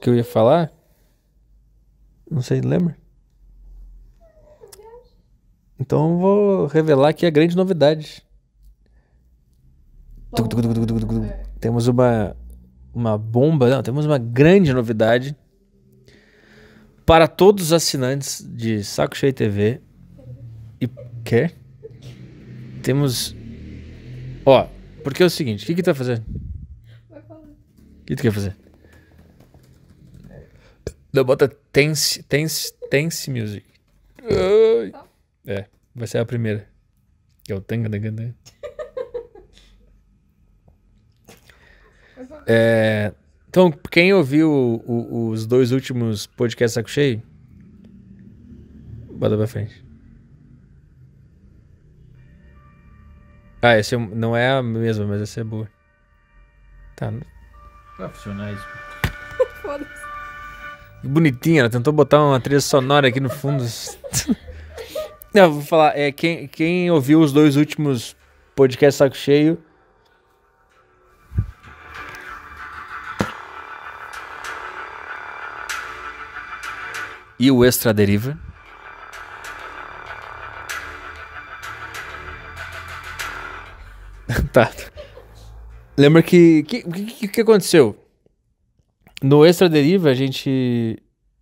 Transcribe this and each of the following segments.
que eu ia falar? Não sei, lembra? Então eu vou revelar aqui a grande novidade. temos uma, uma bomba, não, temos uma grande novidade para todos os assinantes de Saco Cheio TV. E quer? Temos. Ó, porque é o seguinte, o que que tu vai O que tu quer fazer? Não, bota Tense, Tense, Tense Music. Ai. É, vai ser a primeira. Que é o Tanga Tanga É. Então, quem ouviu o, o, os dois últimos podcasts saco cheio, bota pra frente. Ah, esse é não é a mesma, mas essa é boa. Tá. profissionais Foda-se. Bonitinha, ela tentou botar uma trilha sonora aqui no fundo. Não, vou falar, é, quem, quem ouviu os dois últimos podcasts saco cheio. E o Extra Deriva. tá. Lembra que. O que, que, que aconteceu? No Extra Deriva, a gente,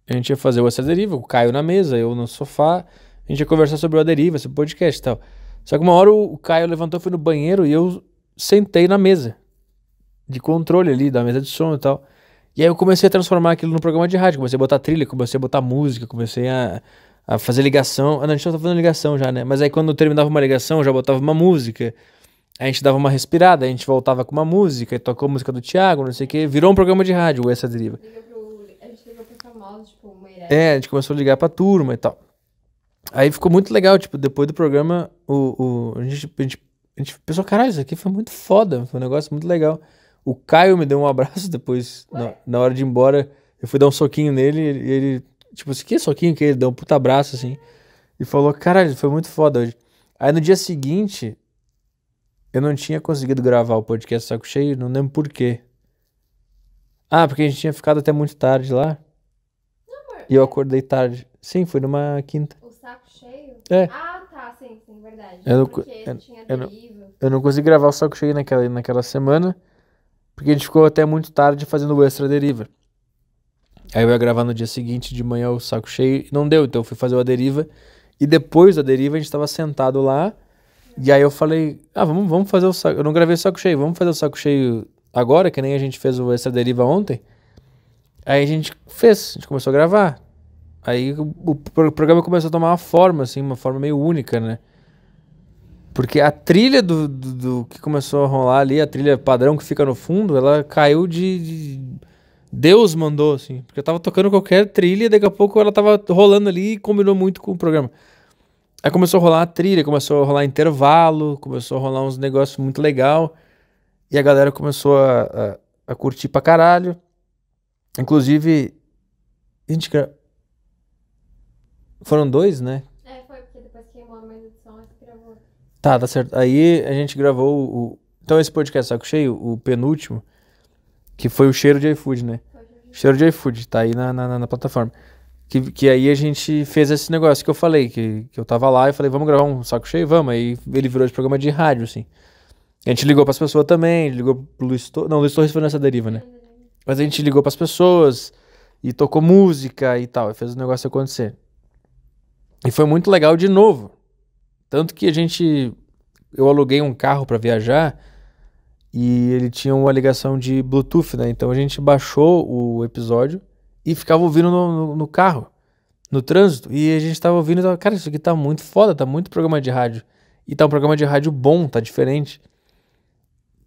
a gente ia fazer o Extra Deriva, o Caio na mesa, eu no sofá. A gente ia conversar sobre o Deriva, sobre o podcast e tal. Só que uma hora o Caio levantou, foi no banheiro e eu sentei na mesa. De controle ali, da mesa de som e tal. E aí eu comecei a transformar aquilo no programa de rádio. Comecei a botar trilha, comecei a botar música, comecei a, a fazer ligação. Ah, a gente já tá fazendo ligação já, né? Mas aí quando eu terminava uma ligação, eu já botava uma música a gente dava uma respirada, a gente voltava com uma música, tocou a música do Thiago, não sei o quê. Virou um programa de rádio, essa deriva. a gente ligou pro famoso, tipo, Meirelles. É, a gente começou a ligar pra turma e tal. Aí ficou muito legal, tipo, depois do programa, o, o, a, gente, a, gente, a gente pensou, caralho, isso aqui foi muito foda, foi um negócio muito legal. O Caio me deu um abraço depois, na, na, hora de ir embora, eu fui dar um soquinho nele, e ele, tipo, assim, que é soquinho que ele deu um puta abraço, assim, e falou, caralho, foi muito foda hoje. Aí no dia seguinte, eu não tinha conseguido gravar o podcast Saco Cheio, não lembro por quê. Ah, porque a gente tinha ficado até muito tarde lá. Não, E eu acordei tarde. Sim, foi numa quinta. O saco cheio? É. Ah, tá, sim, sim, verdade. Eu não, porque eu, tinha eu, não, eu não consegui gravar o saco cheio naquela, naquela semana, porque a gente ficou até muito tarde fazendo o extra deriva. Aí eu ia gravar no dia seguinte de manhã o saco cheio e não deu, então eu fui fazer a deriva. E depois da deriva a gente estava sentado lá e aí eu falei, ah, vamos, vamos fazer o saco. Eu não gravei o saco cheio, vamos fazer o saco cheio agora, que nem a gente fez o Essa Deriva ontem. Aí a gente fez, a gente começou a gravar. Aí o, o programa começou a tomar uma forma, assim, uma forma meio única, né? Porque a trilha do, do, do, que começou a rolar ali, a trilha padrão que fica no fundo, ela caiu de, de, Deus mandou, assim. Porque eu tava tocando qualquer trilha e daqui a pouco ela tava rolando ali e combinou muito com o programa. Aí começou a rolar a trilha, começou a rolar intervalo, começou a rolar uns negócios muito legal. E a galera começou a, a, a curtir pra caralho. Inclusive, a gente gra... Foram dois, né? É, foi, porque depois queimou a a gente gravou. Tá, tá certo. Aí a gente gravou o. Então esse podcast saco cheio, o penúltimo, que foi o cheiro de iFood, né? Cheiro de iFood, tá aí na, na, na plataforma. Que, que aí a gente fez esse negócio que eu falei, que, que eu tava lá e falei, vamos gravar um saco cheio, vamos. Aí ele virou de programa de rádio, assim. A gente ligou pras pessoas também, ligou pro Luiz Torres. Não, Luiz Torres foi nessa deriva, né? Mas a gente ligou pras pessoas e tocou música e tal, e fez o negócio acontecer. E foi muito legal de novo. Tanto que a gente. Eu aluguei um carro para viajar e ele tinha uma ligação de Bluetooth, né? Então a gente baixou o episódio e ficava ouvindo no, no, no carro, no trânsito. E a gente tava ouvindo e tava, cara, isso aqui tá muito foda, tá muito programa de rádio. E tá um programa de rádio bom, tá diferente.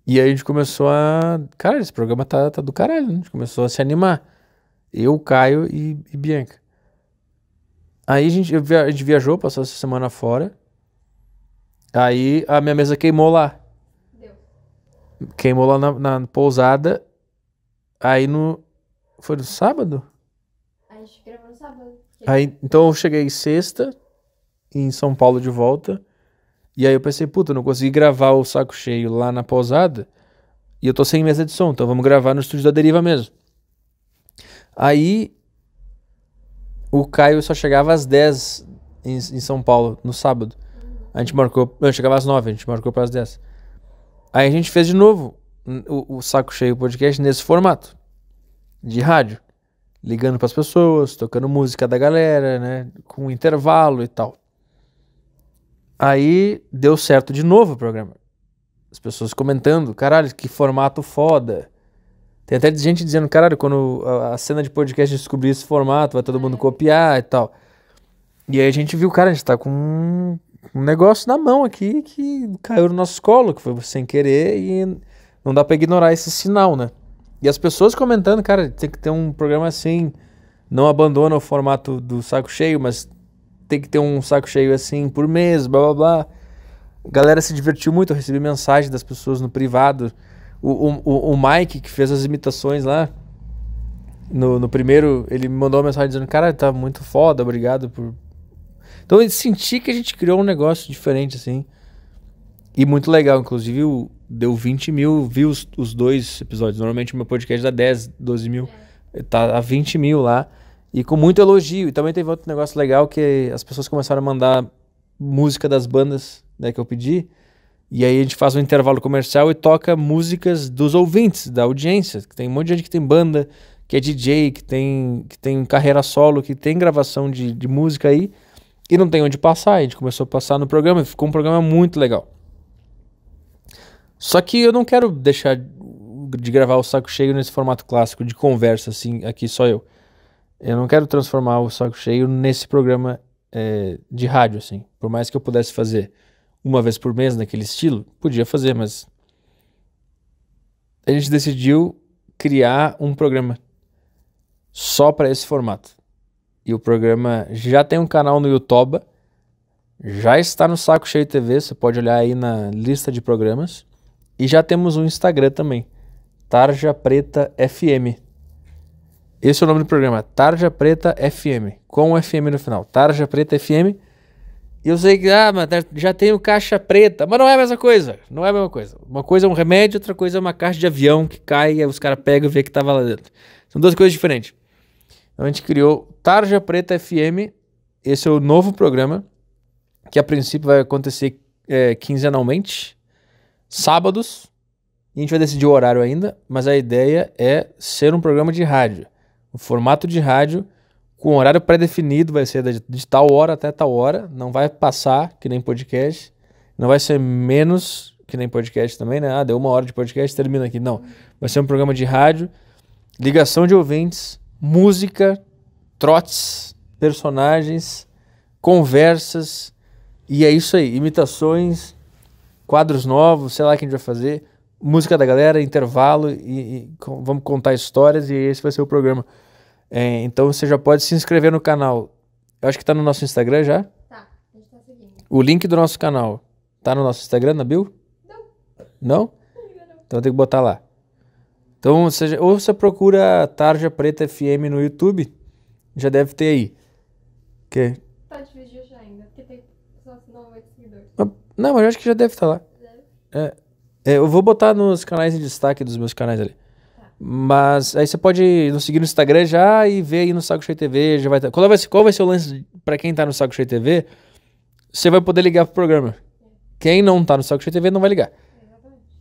E aí a gente começou a. Cara, esse programa tá, tá do caralho, né? A gente começou a se animar. Eu, Caio e, e Bianca. Aí a gente, via, a gente viajou, passou essa semana fora. Aí a minha mesa queimou lá. Deu. Queimou lá na, na pousada. Aí no. Foi no sábado? sábado. Aí, então eu cheguei sexta, em São Paulo de volta. E aí eu pensei, puta, eu não consegui gravar o saco cheio lá na pousada. E eu tô sem mesa de som, então vamos gravar no estúdio da deriva mesmo. Aí o Caio só chegava às 10 em, em São Paulo, no sábado. A gente marcou. Não, chegava às 9, a gente marcou para as 10. Aí a gente fez de novo o, o Saco Cheio Podcast nesse formato de rádio ligando para as pessoas, tocando música da galera, né, com intervalo e tal. Aí deu certo de novo o programa. As pessoas comentando, caralho, que formato foda. Tem até gente dizendo, caralho, quando a cena de podcast descobrir esse formato, vai todo mundo é. copiar e tal. E aí a gente viu, cara, a gente tá com um, um negócio na mão aqui que caiu no nosso colo, que foi sem querer, e não dá pra ignorar esse sinal, né? E as pessoas comentando, cara, tem que ter um programa assim, não abandona o formato do saco cheio, mas tem que ter um saco cheio assim por mês, blá blá blá. A galera se divertiu muito, eu recebi mensagem das pessoas no privado. O, o, o Mike, que fez as imitações lá, no, no primeiro, ele me mandou uma mensagem dizendo: Cara, tá muito foda, obrigado por. Então eu senti que a gente criou um negócio diferente, assim. E muito legal, inclusive o, deu 20 mil views os dois episódios. Normalmente o meu podcast dá 10, 12 mil. É. Tá a 20 mil lá. E com muito elogio. E também teve outro negócio legal que as pessoas começaram a mandar música das bandas né, que eu pedi. E aí a gente faz um intervalo comercial e toca músicas dos ouvintes, da audiência. Que tem um monte de gente que tem banda, que é DJ, que tem, que tem carreira solo, que tem gravação de, de música aí. E não tem onde passar. A gente começou a passar no programa. e Ficou um programa muito legal. Só que eu não quero deixar de gravar o saco cheio nesse formato clássico de conversa, assim, aqui só eu. Eu não quero transformar o saco cheio nesse programa é, de rádio, assim. Por mais que eu pudesse fazer uma vez por mês naquele estilo, podia fazer, mas. A gente decidiu criar um programa só para esse formato. E o programa já tem um canal no YouTube, já está no Saco Cheio TV, você pode olhar aí na lista de programas. E já temos um Instagram também, Tarja Preta FM. Esse é o nome do programa, Tarja Preta FM, com FM no final, Tarja Preta FM. E eu sei que, ah, mas já tenho caixa preta, mas não é a mesma coisa, não é a mesma coisa. Uma coisa é um remédio, outra coisa é uma caixa de avião que cai e os caras pegam e vê que tava lá dentro. São duas coisas diferentes. Então a gente criou Tarja Preta FM, esse é o novo programa, que a princípio vai acontecer é, quinzenalmente, sábados. A gente vai decidir o horário ainda, mas a ideia é ser um programa de rádio. O formato de rádio com horário pré-definido, vai ser de tal hora até tal hora, não vai passar que nem podcast, não vai ser menos que nem podcast também, né? Ah, deu uma hora de podcast, termina aqui. Não, vai ser um programa de rádio, ligação de ouvintes, música, trotes, personagens, conversas, e é isso aí, imitações, quadros novos, sei lá o que a gente vai fazer, música da galera, intervalo e, e com, vamos contar histórias e esse vai ser o programa. É, então você já pode se inscrever no canal. Eu acho que tá no nosso Instagram já? Tá, a gente tá seguindo. O link do nosso canal tá no nosso Instagram, na Bill? Não. Não? Então tem que botar lá. Então, ou você procura Tarja Preta FM no YouTube, já deve ter aí. Que Não, mas eu acho que já deve estar tá lá. É, é, eu vou botar nos canais em destaque dos meus canais ali. Mas aí você pode nos seguir no Instagram já e ver aí no Saco Cheio TV. Já vai tá. qual, vai ser, qual vai ser o lance para quem tá no Saco Cheio TV? Você vai poder ligar pro programa. Quem não tá no Saco Cheio TV não vai ligar.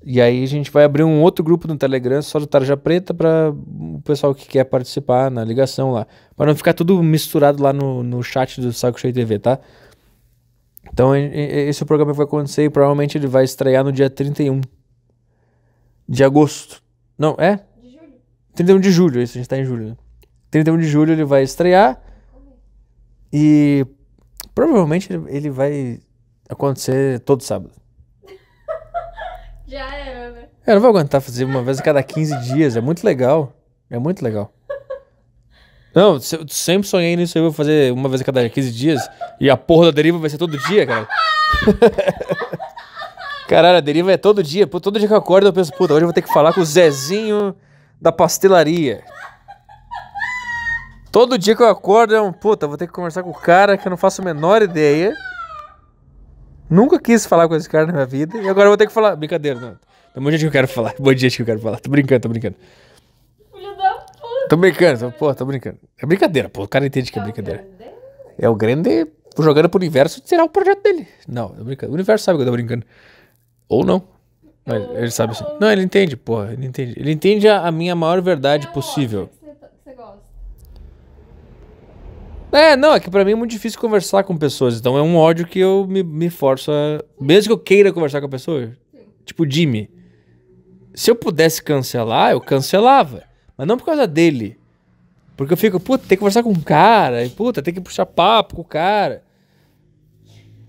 E aí a gente vai abrir um outro grupo no Telegram só do Tarja Preta para o pessoal que quer participar na ligação lá. Para não ficar tudo misturado lá no, no chat do Saco Cheio TV, tá? Então, esse programa vai acontecer e provavelmente ele vai estrear no dia 31 de agosto. Não, é? De julho. 31 de julho, isso, a gente tá em julho. Né? 31 de julho ele vai estrear e provavelmente ele vai acontecer todo sábado. Já era, né? É, eu não vou aguentar fazer uma vez a cada 15 dias, é muito legal. É muito legal. Não, eu sempre sonhei nisso. Eu vou fazer uma vez a cada 15 dias. E a porra da deriva vai ser todo dia, cara. Caralho, a deriva é todo dia. todo dia que eu acordo eu penso, puta, hoje eu vou ter que falar com o Zezinho da pastelaria. Todo dia que eu acordo é um, puta, vou ter que conversar com o cara que eu não faço a menor ideia. Nunca quis falar com esse cara na minha vida. E agora eu vou ter que falar. Brincadeira, não. Tem um monte de gente que eu quero falar. Um monte de gente que eu quero falar. Tô brincando, tô brincando. Tô brincando, pô, tô brincando. É brincadeira, pô, o cara entende que é, é brincadeira. É o grande jogando pro universo, será o projeto dele. Não, tô brincando. O universo sabe que eu tô brincando. Ou não. Mas ele sabe assim. Não, ele entende, pô, ele entende. Ele entende a, a minha maior verdade é possível. É, não, é que pra mim é muito difícil conversar com pessoas. Então é um ódio que eu me, me forço a. Mesmo que eu queira conversar com a pessoa. Tipo, Jimmy. Se eu pudesse cancelar, eu cancelava. Mas não por causa dele. Porque eu fico, puta, tem que conversar com o um cara, e, puta, tem que puxar papo com o cara.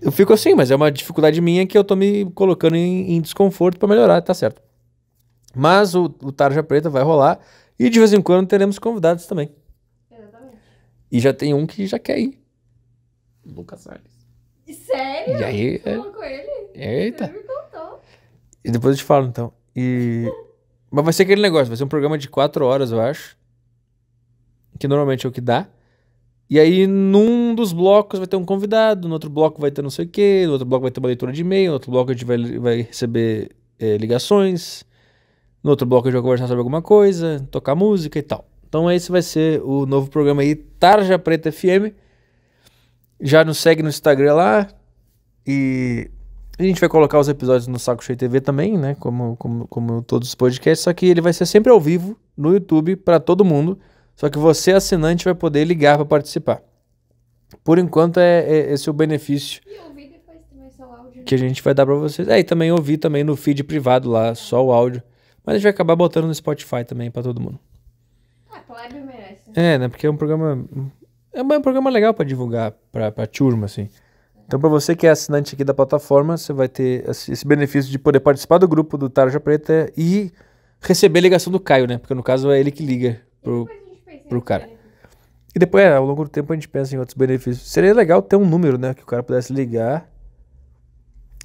Eu fico assim, mas é uma dificuldade minha que eu tô me colocando em, em desconforto para melhorar, tá certo. Mas o, o Tarja Preta vai rolar e de vez em quando teremos convidados também. Exatamente. E já tem um que já quer ir. Lucas Salles. Sério? E aí? Você é... com ele? Eita. Ele me contou. E depois eu te falo então. E. Mas vai ser aquele negócio, vai ser um programa de quatro horas, eu acho. Que normalmente é o que dá. E aí, num dos blocos vai ter um convidado, no outro bloco vai ter não sei o quê, no outro bloco vai ter uma leitura de e-mail, no outro bloco a gente vai, vai receber é, ligações, no outro bloco a gente vai conversar sobre alguma coisa, tocar música e tal. Então esse vai ser o novo programa aí, Tarja Preta FM. Já nos segue no Instagram lá e a gente vai colocar os episódios no Saco Cheio TV também, né? Como, como, como todos os podcasts, só que ele vai ser sempre ao vivo no YouTube para todo mundo. Só que você, assinante, vai poder ligar para participar. Por enquanto, é, é esse é o benefício E ouvir depois também só o áudio. Né? Que a gente vai dar para vocês. É, e também ouvir também no feed privado lá, só o áudio. Mas a gente vai acabar botando no Spotify também para todo mundo. Ah, claro, merece. É, né? Porque é um programa. É um é programa legal para divulgar pra, pra turma, assim. Então, para você que é assinante aqui da plataforma, você vai ter esse benefício de poder participar do grupo do Tarja Preta e receber a ligação do Caio, né? Porque no caso é ele que liga pro, pro cara. E depois, é, ao longo do tempo, a gente pensa em outros benefícios. Seria legal ter um número, né? Que o cara pudesse ligar.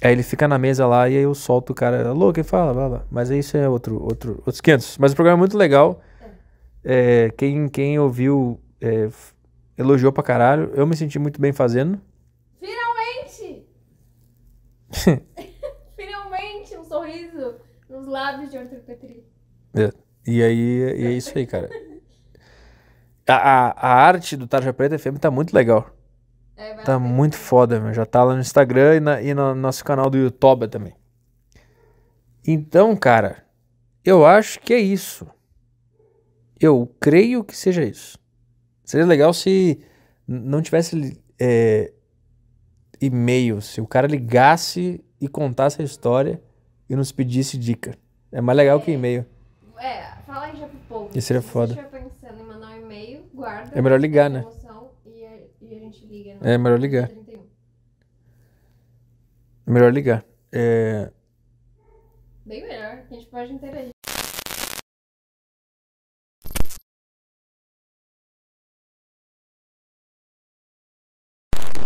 Aí ele fica na mesa lá e aí eu solto o cara. Alô, quem fala? Blá, blá. Mas isso é outro, outro, outros 500. Mas o programa é muito legal. É, é quem, quem ouviu é, elogiou pra caralho. Eu me senti muito bem fazendo. Finalmente um sorriso nos lábios de Arthur Petri. É. E aí e é isso aí, cara. A, a, a arte do Tarja Preta FM tá muito legal. É, tá muito foda, meu. Já tá lá no Instagram e, na, e no nosso canal do YouTube também. Então, cara, eu acho que é isso. Eu creio que seja isso. Seria legal se não tivesse é, e-mail. Se o cara ligasse e contasse a história e nos pedisse dica. É mais legal é, que e-mail. É, fala aí já pro povo. Isso seria foda. Se você pensando em mandar um e-mail, guarda. É melhor ligar, né? E a, gente liga, né? É melhor ligar. 31. É melhor ligar. É... Bem melhor, a gente pode interagir.